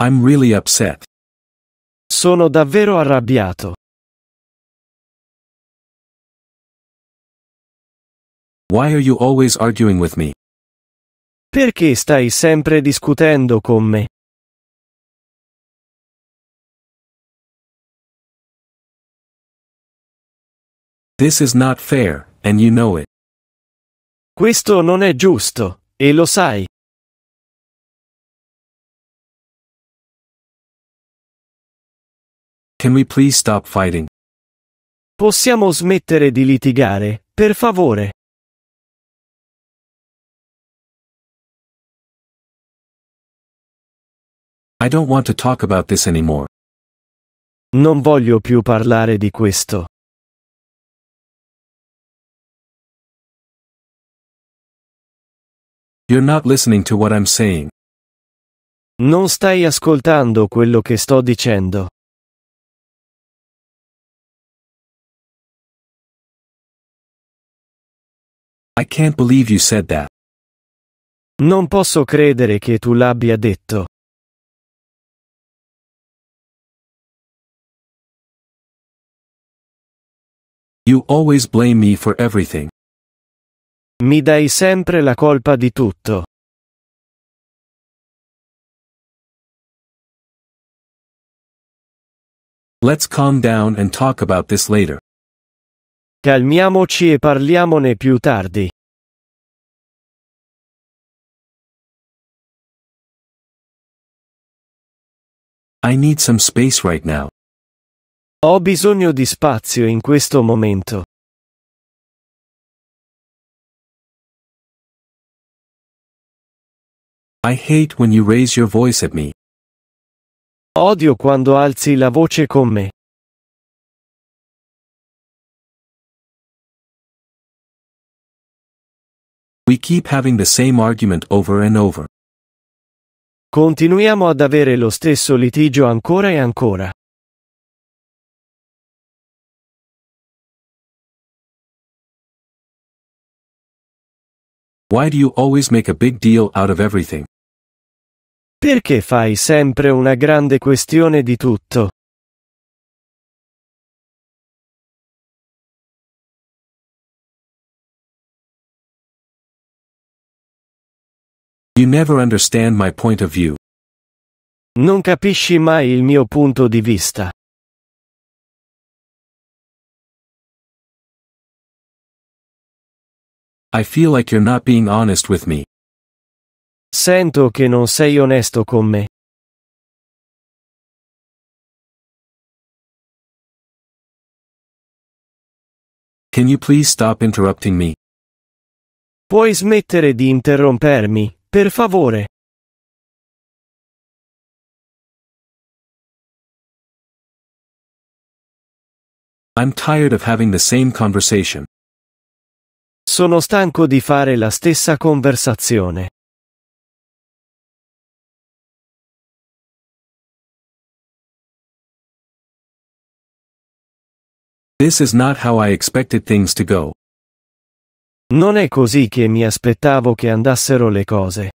I'm really upset. Sono davvero arrabbiato. Why are you always arguing with me? Perché stai sempre discutendo con me? This is not fair, and you know it. Questo non è giusto, e lo sai. Can we please stop fighting? Possiamo smettere di litigare, per favore. I don't want to talk about this anymore. Non voglio più parlare di questo. You're not listening to what I'm saying. Non stai ascoltando quello che sto dicendo. I can't believe you said that. Non posso credere che tu l'abbia detto. You always blame me for everything. Mi dai sempre la colpa di tutto. Let's calm down and talk about this later. Calmiamoci e parliamone più tardi. I need some space right now. Ho bisogno di spazio in questo momento. I hate when you raise your voice at me. Odio quando alzi la voce con me. We keep having the same argument over and over. Continuiamo ad avere lo stesso litigio ancora e ancora. Why do you always make a big deal out of everything? Perché fai sempre una grande questione di tutto? You never understand my point of view. Non capisci mai il mio punto di vista. I feel like you're not being honest with me. Sento che non sei onesto con me. Can you please stop interrupting me? Puoi smettere di interrompermi? Per favore I'm tired of having the same conversation. Sono stanco di fare la stessa conversazione. This is not how I expected things to go. Non è così che mi aspettavo che andassero le cose.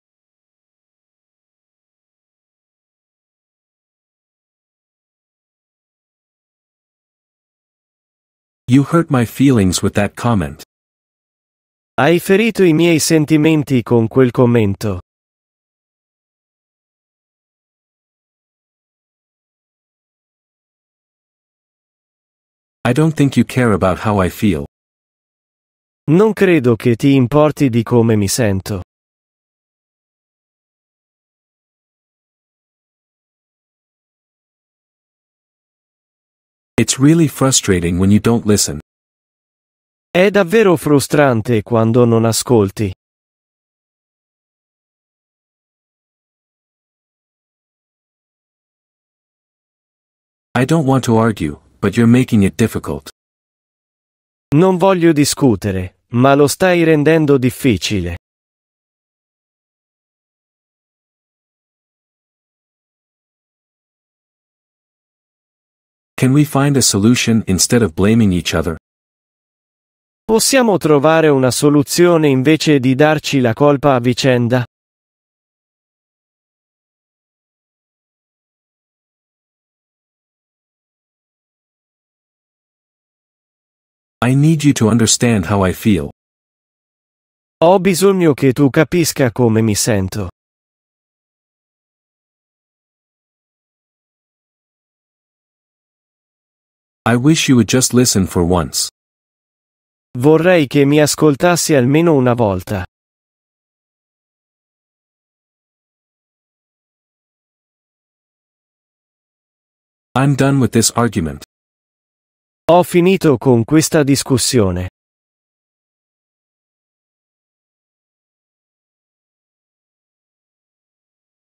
You hurt my feelings with that comment. Hai ferito i miei sentimenti con quel commento. I don't think you care about how I feel. Non credo che ti importi di come mi sento. It's really frustrating when you don't listen. È davvero frustrante quando non ascolti. I don't want to argue, but you're making it difficult. Non voglio discutere, ma lo stai rendendo difficile. Can we find a solution instead of blaming each other? Possiamo trovare una soluzione invece di darci la colpa a vicenda? I need you to understand how I feel. Ho bisogno che tu capisca come mi sento. I wish you would just listen for once. Vorrei che mi ascoltassi almeno una volta. I'm done with this argument. Ho finito con questa discussione.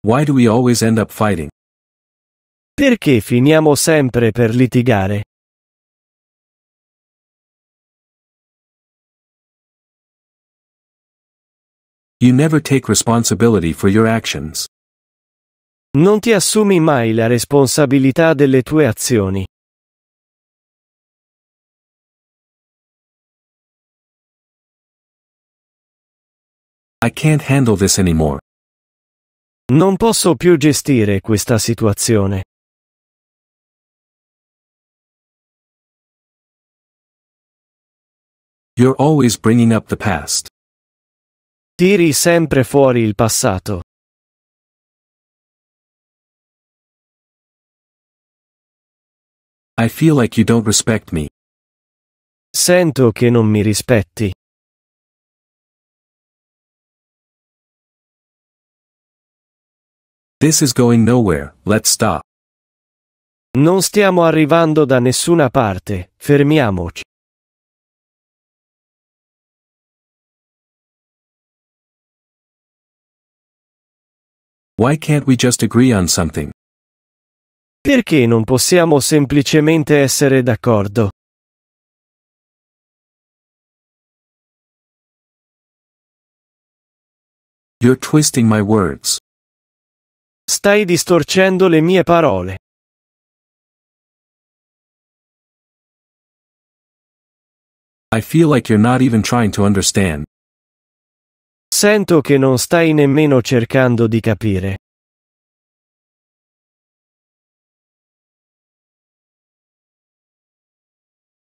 Why do we always end up fighting? Perché finiamo sempre per litigare? You never take responsibility for your actions. Non ti assumi mai la responsabilità delle tue azioni. I can't handle this anymore. Non posso più gestire questa situazione. You're always bringing up the past. Tiri sempre fuori il passato. I feel like you don't respect me. Sento che non mi rispetti. This is going nowhere, let's stop. Non stiamo arrivando da nessuna parte, fermiamoci. Why can't we just agree on something? Perché non possiamo semplicemente essere d'accordo? You're twisting my words. Stai distorcendo le mie parole. I feel like you're not even trying to understand. Sento che non stai nemmeno cercando di capire.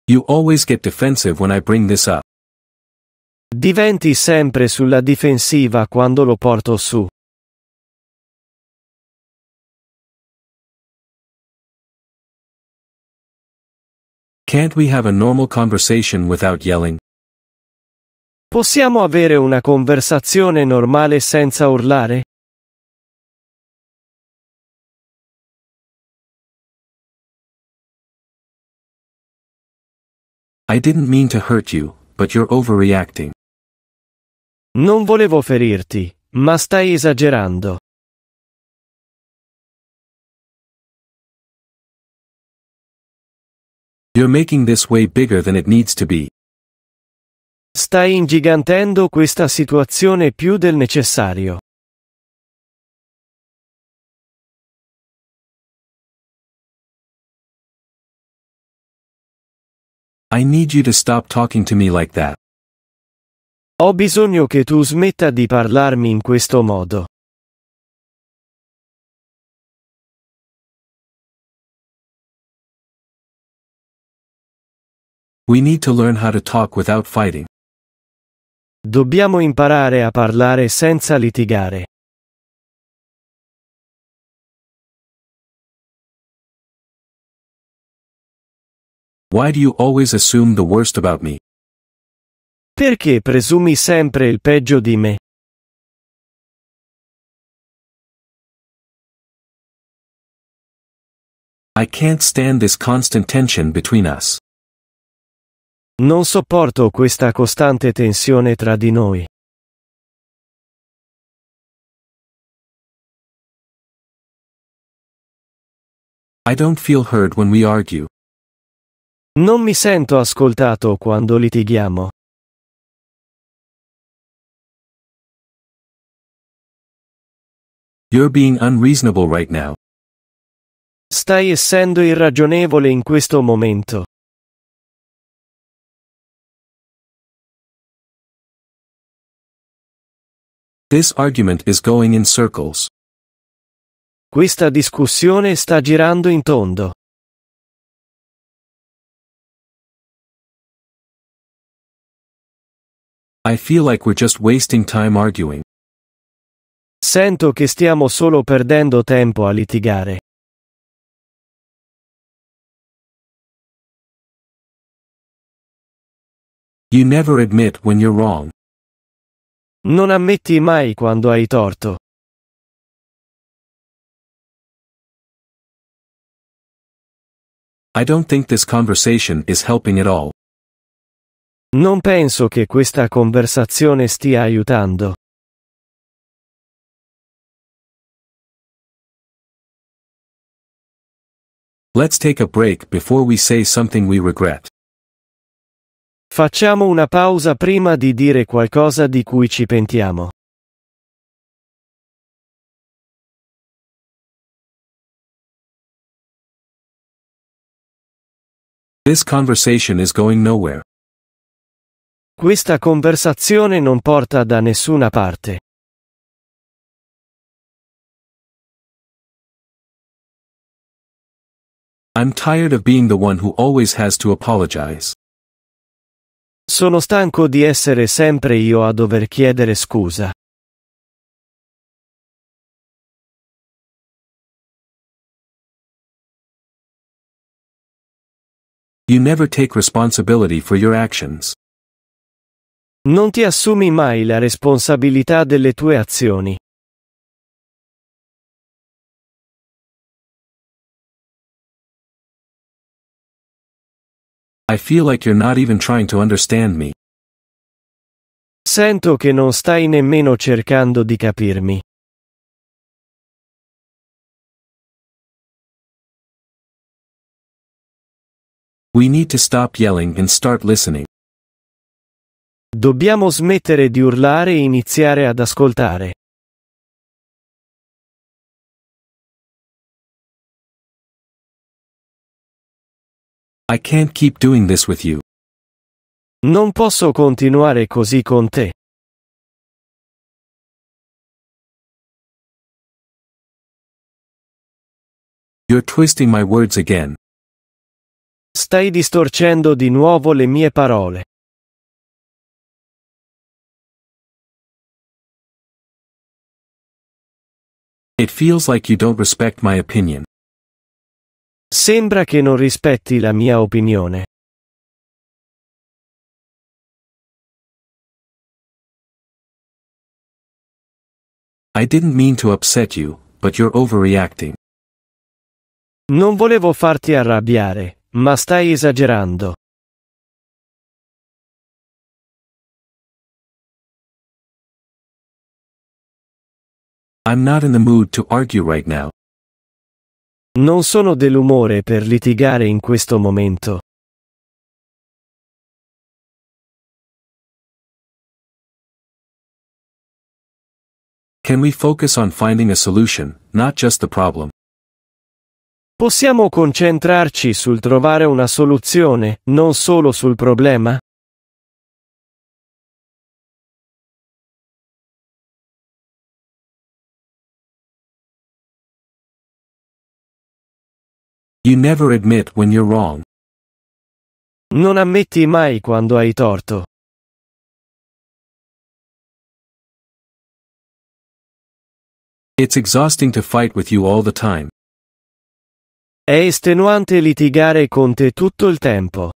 You always get defensive when I bring this up. Diventi sempre sulla difensiva quando lo porto su. Can't we have a normal conversation without yelling? Possiamo avere una conversazione normale senza urlare? I didn't mean to hurt you, but you're overreacting. Non volevo ferirti, ma stai esagerando. You're making this way bigger than it needs to be. Stai ingigantendo questa situazione più del necessario. I need you to stop talking to me like that. Ho bisogno che tu smetta di parlarmi in questo modo. We need to learn how to talk without fighting. Dobbiamo imparare a parlare senza litigare. Why do you always assume the worst about me? Perché presumi sempre il peggio di me? I can't stand this constant tension between us. Non sopporto questa costante tensione tra di noi. I don't feel heard when we argue. Non mi sento ascoltato quando litighiamo. You're being unreasonable right now. Stai essendo irragionevole in questo momento. This argument is going in circles. Questa discussione sta girando in tondo. I feel like we're just wasting time arguing. Sento che stiamo solo perdendo tempo a litigare. You never admit when you're wrong. Non ammetti mai quando hai torto. I don't think this conversation is helping at all. Non penso che questa conversazione stia aiutando. Let's take a break before we say something we regret. Facciamo una pausa prima di dire qualcosa di cui ci pentiamo. This conversation is going nowhere. Questa conversazione non porta da nessuna parte. I'm tired of being the one who always has to apologize. Sono stanco di essere sempre io a dover chiedere scusa. You never take responsibility for your actions. Non ti assumi mai la responsabilità delle tue azioni. I feel like you're not even trying to understand me. Sento che non stai nemmeno cercando di capirmi. We need to stop yelling and start listening. Dobbiamo smettere di urlare e iniziare ad ascoltare. I can't keep doing this with you. Non posso continuare così con te. You're twisting my words again. Stai distorcendo di nuovo le mie parole. It feels like you don't respect my opinion. Sembra che non rispetti la mia opinione. I didn't mean to upset you, but you're overreacting. Non volevo farti arrabbiare, ma stai esagerando. I'm not in the mood to argue right now. Non sono dell'umore per litigare in questo momento. Can we focus on finding a solution, not just the problem? Possiamo concentrarci sul trovare una soluzione, non solo sul problema? You never admit when you're wrong. Non ammetti mai quando hai torto. It's exhausting to fight with you all the time. È estenuante litigare con te tutto il tempo.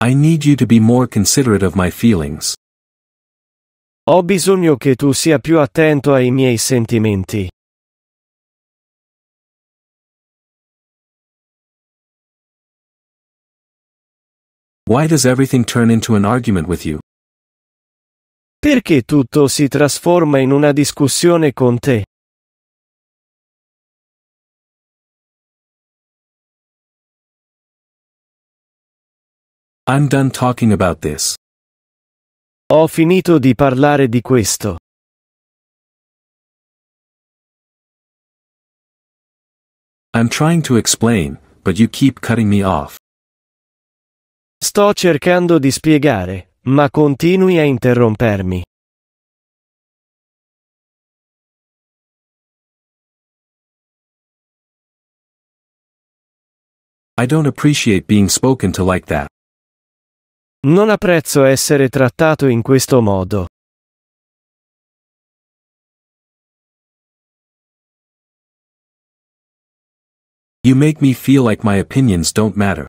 I need you to be more considerate of my feelings. Ho bisogno che tu sia più attento ai miei sentimenti. Why does everything turn into an argument with you? Perché tutto si trasforma in una discussione con te? I'm done talking about this. Ho finito di parlare di questo. I'm trying to explain, but you keep cutting me off. Sto cercando di spiegare, ma continui a interrompermi. I don't appreciate being spoken to like that. Non apprezzo essere trattato in questo modo. You make me feel like my opinions don't matter.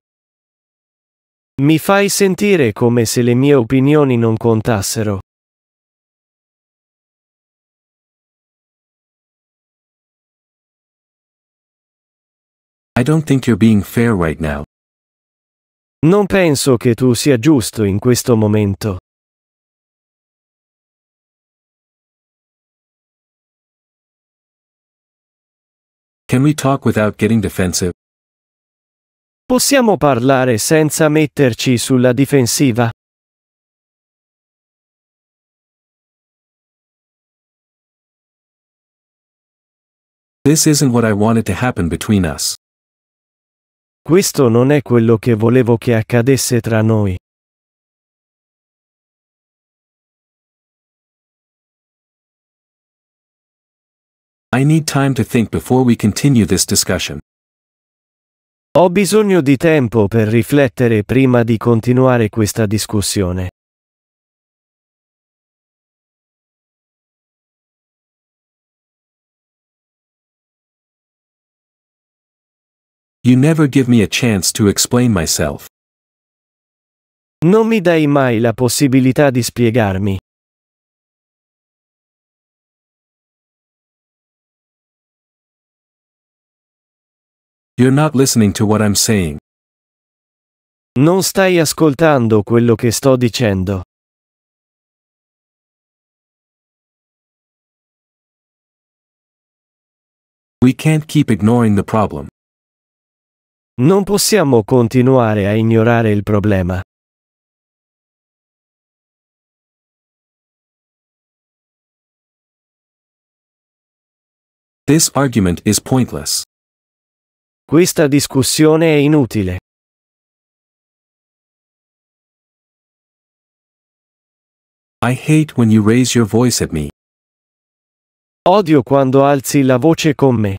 Mi fai sentire come se le mie opinioni non contassero. I don't think you're being fair right now. Non penso che tu sia giusto in questo momento. Can we talk without getting defensive? Possiamo parlare senza metterci sulla difensiva? This isn't what I wanted to happen between us. Questo non è quello che volevo che accadesse tra noi. I need time to think before we continue this discussion. Ho bisogno di tempo per riflettere prima di continuare questa discussione. You never give me a chance to explain myself. Non mi dai mai la possibilità di spiegarmi. You're not listening to what I'm saying. Non stai ascoltando quello che sto dicendo. We can't keep ignoring the problem. Non possiamo continuare a ignorare il problema. This argument is pointless. Questa discussione è inutile. I hate when you raise your voice at me. Odio quando alzi la voce con me.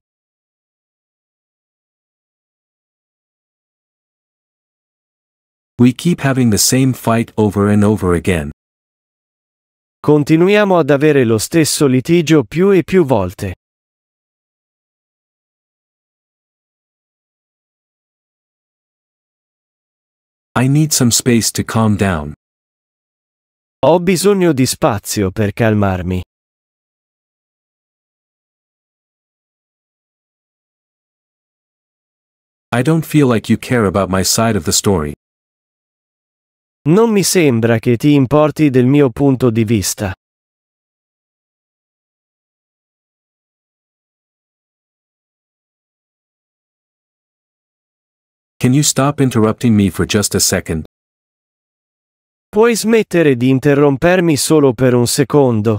We keep having the same fight over and over again. Continuiamo ad avere lo stesso litigio più e più volte. I need some space to calm down. Ho bisogno di spazio per calmarmi. I don't feel like you care about my side of the story. Non mi sembra che ti importi del mio punto di vista. Can you stop interrupting me for just a second? Puoi smettere di interrompermi solo per un secondo.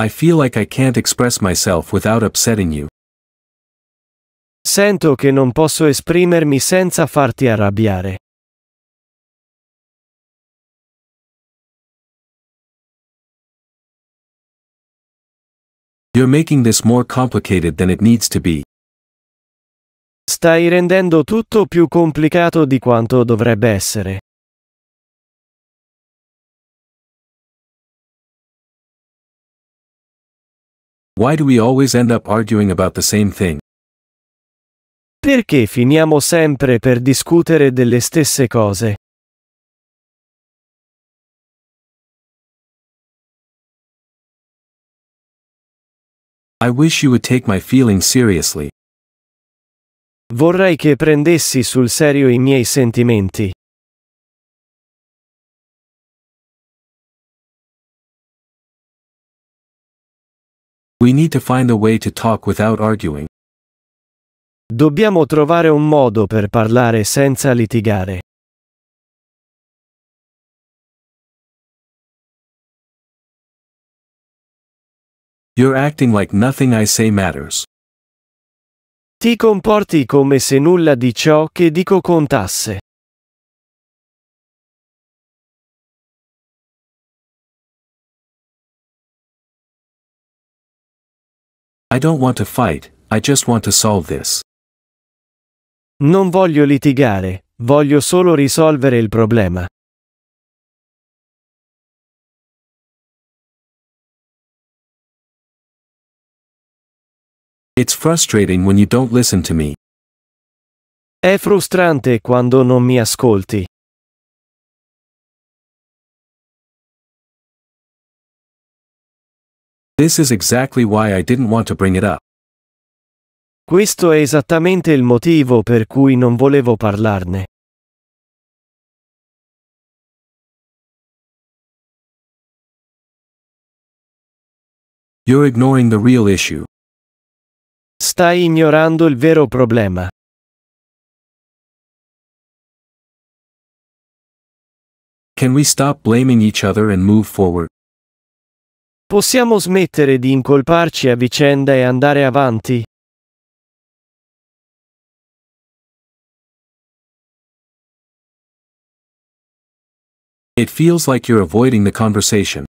I feel like I can't express myself without upsetting you. Sento che non posso esprimermi senza farti arrabbiare. You're making this more complicated than it needs to be. Stai rendendo tutto più complicato di quanto dovrebbe essere. Why do we always end up arguing about the same thing? Perché finiamo sempre per discutere delle stesse cose? I wish you would take my feelings seriously. Vorrei che prendessi sul serio i miei sentimenti. We need to find a way to talk without arguing. Dobbiamo trovare un modo per parlare senza litigare. You're acting like nothing I say matters. Ti comporti come se nulla di ciò che dico contasse. I don't want to fight, I just want to solve this. Non voglio litigare, voglio solo risolvere il problema. It's frustrating when you don't listen to me. È frustrante quando non mi ascolti. This is exactly why I didn't want to bring it up. Questo è esattamente il motivo per cui non volevo parlarne. You're ignoring the real issue. Stai ignorando il vero problema. Can we stop blaming each other and move forward? Possiamo smettere di incolparci a vicenda e andare avanti? It feels like you're avoiding the conversation.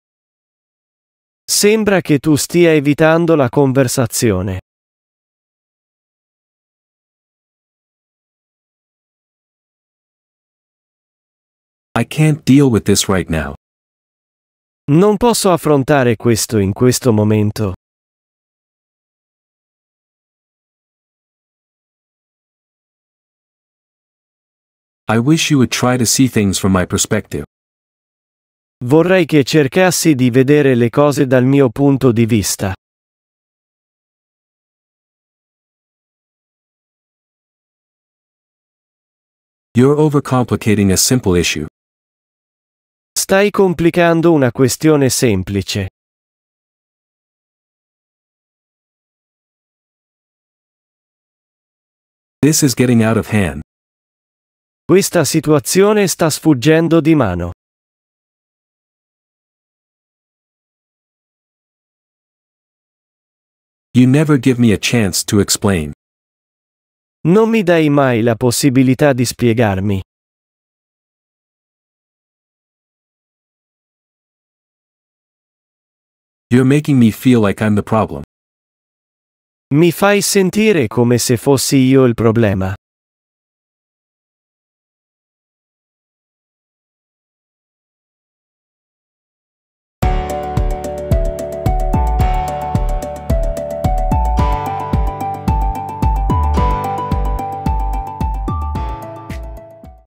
Sembra che tu stia evitando la conversazione. I can't deal with this right now. Non posso affrontare questo in questo momento. I wish you would try to see things from my perspective. Vorrei che cercassi di vedere le cose dal mio punto di vista. You're overcomplicating a simple issue. Stai complicando una questione semplice. This is getting out of hand. Questa situazione sta sfuggendo di mano. You never give me a chance to explain. Non mi dai mai la possibilità di spiegarmi. You're making me feel like I'm the problem. Mi fai sentire come se fossi io il problema.